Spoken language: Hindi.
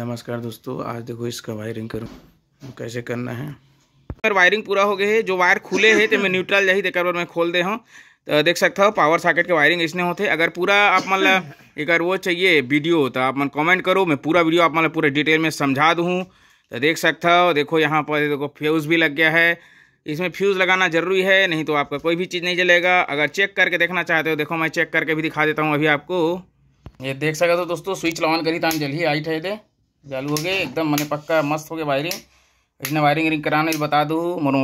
नमस्कार दोस्तों आज देखो इसका वायरिंग करूँ कैसे करना है अगर वायरिंग पूरा हो गया है जो वायर खुले है तो मैं न्यूट्रल जाही एक मैं खोल दे हूँ तो देख सकता हो पावर साकेट के वायरिंग इसने होते अगर पूरा आप मान ला एक वो चाहिए वीडियो तो आप मन कमेंट करो मैं पूरा वीडियो आप मन पूरे डिटेल में समझा दूँ तो देख सकता हो देखो यहाँ पर देखो फ्यूज़ भी लग गया है इसमें फ्यूज़ लगाना ज़रूरी है नहीं तो आपका कोई भी चीज़ नहीं जलेगा अगर चेक करके देखना चाहते हो देखो मैं चेक करके भी दिखा देता हूँ अभी आपको ये देख सकते हो दोस्तों स्विच लॉन करी तो जल ही आई थे चालू हो गए एकदम मैंने पक्का मस्त हो गया वायरिंग इसने वायरिंग रिंग कराना बता दूँ मनो